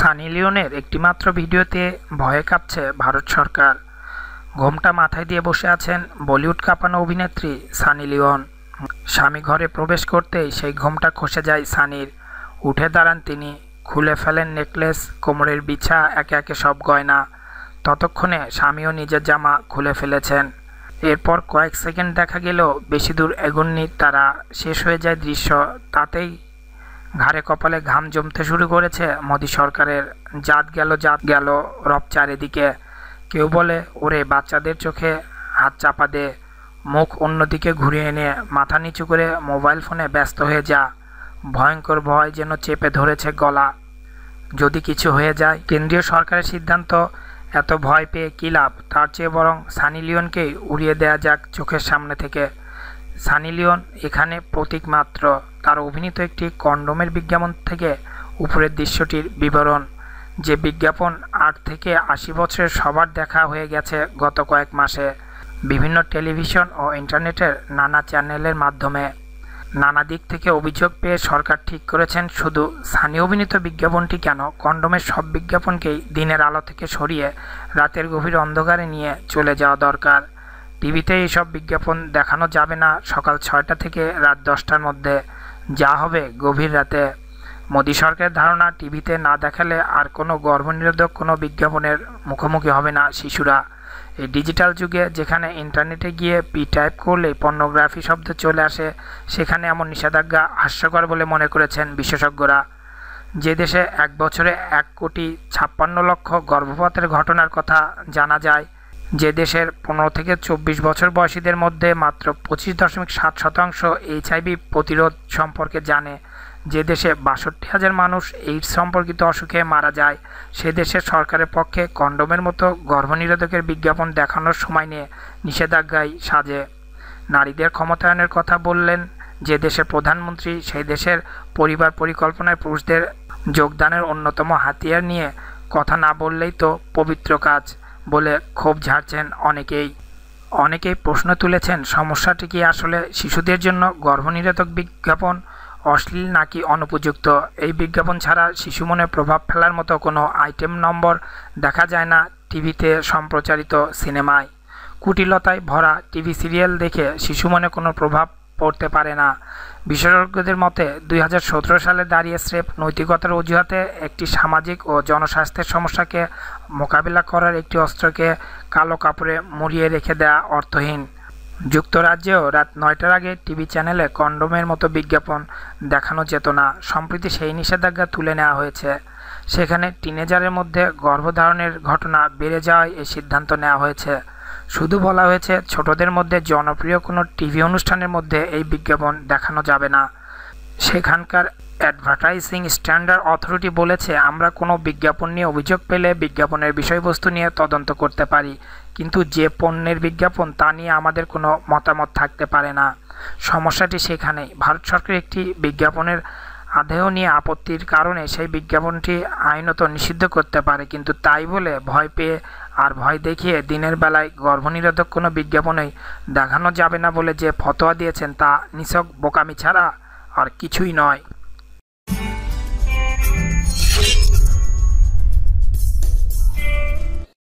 সানি লিওনের একটিমাত্র ভিডিওতে ভয়ে কাঁপছে ভারত সরকার ঘোমটা মাথায় দিয়ে বসে আছেন বলিউড কাঁপানো অভিনেত্রী সানি লিওন স্বামী ঘরে প্রবেশ করতেই সেই ঘোমটা খসে যায় সানির উঠে দাঁড়ান তিনি খুলে ফেলেন নেকলেস কোমরের বিছা একে একে সব গয়না ততক্ষণে স্বামীও নিজের জামা খুলে ফেলেছেন এরপর কয়েক সেকেন্ড দেখা গেল বেশি দূর এগুননি তারা শেষ হয়ে যায় দৃশ্য তাতেই ঘাড়ে কপালে ঘাম জমতে শুরু করেছে মোদি সরকারের জাত গেল জাত গেল রব চারিদিকে কেউ বলে ওরে বাচ্চাদের চোখে হাত চাপা দে মুখ অন্যদিকে ঘুরিয়ে এনে মাথা নিচু করে মোবাইল ফোনে ব্যস্ত হয়ে যা ভয়ঙ্কর ভয় যেন চেপে ধরেছে গলা যদি কিছু হয়ে যায় কেন্দ্রীয় সরকারের সিদ্ধান্ত এত ভয় পেয়ে কী লাভ তার চেয়ে বরং সানি লিওনকেই উড়িয়ে দেয়া যাক চোখের সামনে থেকে সানি লিওন এখানে প্রতীক মাত্র তার অভিনীত একটি কন্ডোমের বিজ্ঞাপন থেকে উপরের দৃশ্যটির বিবরণ যে বিজ্ঞাপন আট থেকে আশি বছরের সবার দেখা হয়ে গেছে গত কয়েক মাসে বিভিন্ন টেলিভিশন ও ইন্টারনেটের নানা চ্যানেলের মাধ্যমে নানা দিক থেকে অভিযোগ পেয়ে সরকার ঠিক করেছেন শুধু সানি অভিনীত বিজ্ঞাপনটি কেন কন্ডোমের সব বিজ্ঞাপনকেই দিনের আলো থেকে সরিয়ে রাতের গভীর অন্ধকারে নিয়ে চলে যাওয়া দরকার টিভিতে এইসব বিজ্ঞাপন দেখানো যাবে না সকাল ছয়টা থেকে রাত দশটার মধ্যে যা হবে গভীর রাতে মোদী সরকারের ধারণা টিভিতে না দেখালে আর কোনো গর্ভনিরোধক কোনো বিজ্ঞাপনের মুখোমুখি হবে না শিশুরা এই ডিজিটাল যুগে যেখানে ইন্টারনেটে গিয়ে পি টাইপ করলে পর্নোগ্রাফি শব্দ চলে আসে সেখানে এমন নিষেধাজ্ঞা হাস্যকর বলে মনে করেছেন বিশেষজ্ঞরা যে দেশে এক বছরে এক কোটি ছাপ্পান্ন লক্ষ গর্ভপাতের ঘটনার কথা জানা যায় যে দেশের পনেরো থেকে চব্বিশ বছর বয়সীদের মধ্যে মাত্র পঁচিশ দশমিক সাত শতাংশ এইচআইভি প্রতিরোধ সম্পর্কে জানে যে দেশে বাষট্টি হাজার মানুষ এইডস সম্পর্কিত অসুখে মারা যায় সে দেশের সরকারের পক্ষে কন্ডমের মতো গর্ভনিরোধকের বিজ্ঞাপন দেখানোর সময় নিয়ে নিষেধাজ্ঞায় সাজে নারীদের ক্ষমতায়নের কথা বললেন যে দেশের প্রধানমন্ত্রী সেই দেশের পরিবার পরিকল্পনায় পুরুষদের যোগদানের অন্যতম হাতিয়ার নিয়ে কথা না বললেই তো পবিত্র কাজ বলে ক্ষোভ ঝাড়ছেন অনেকেই অনেকেই প্রশ্ন তুলেছেন সমস্যাটি কি আসলে শিশুদের জন্য গর্ভনিরোধক বিজ্ঞাপন অশ্লীল নাকি অনুপযুক্ত এই বিজ্ঞাপন ছাড়া শিশু মনে প্রভাব ফেলার মতো কোনো আইটেম নম্বর দেখা যায় না টিভিতে সম্প্রচারিত সিনেমায় কুটিলতায় ভরা টিভি সিরিয়াল দেখে শিশু মনে কোনো প্রভাব পড়তে পারে না বিশেষজ্ঞদের মতে দুই সালে দাঁড়িয়ে স্রেফ নৈতিকতার অজুহাতে একটি সামাজিক ও জনস্বাস্থ্যের সমস্যাকে মোকাবিলা করার একটি অস্ত্রকে কালো কাপড়ে মুড়িয়ে রেখে দেয়া অর্থহীন যুক্তরাজ্যেও রাত নয়টার আগে টিভি চ্যানেলে কন্ডমের মতো বিজ্ঞাপন দেখানো যেত না সম্প্রতি সেই নিষেধাজ্ঞা তুলে নেওয়া হয়েছে সেখানে টিনেজারের মধ্যে গর্ভধারণের ঘটনা বেড়ে যাওয়ায় এই সিদ্ধান্ত নেওয়া হয়েছে শুধু বলা হয়েছে ছোটদের মধ্যে জনপ্রিয় কোনো টিভি অনুষ্ঠানের মধ্যে এই বিজ্ঞাপন দেখানো যাবে না সেখানকার অ্যাডভার্টাইজিং স্ট্যান্ডার্ড অথরিটি বলেছে আমরা কোনো বিজ্ঞাপন নিয়ে অভিযোগ পেলে বিজ্ঞাপনের বিষয়বস্তু নিয়ে তদন্ত করতে পারি কিন্তু যে পণ্যের বিজ্ঞাপন তা নিয়ে আমাদের কোনো মতামত থাকতে পারে না সমস্যাটি সেখানেই ভারত সরকার একটি বিজ্ঞাপনের আদেহ নিয়ে আপত্তির কারণে সেই বিজ্ঞাপনটি আইনত নিষিদ্ধ করতে পারে কিন্তু তাই বলে ভয় পেয়ে আর ভয় দেখিয়ে দিনের বেলায় গর্ভনিরোধক কোনো বিজ্ঞাপনে দেখানো যাবে না বলে যে ফতোয়া দিয়েছেন তা নিছক বোকামি ছাড়া আর কিছুই নয়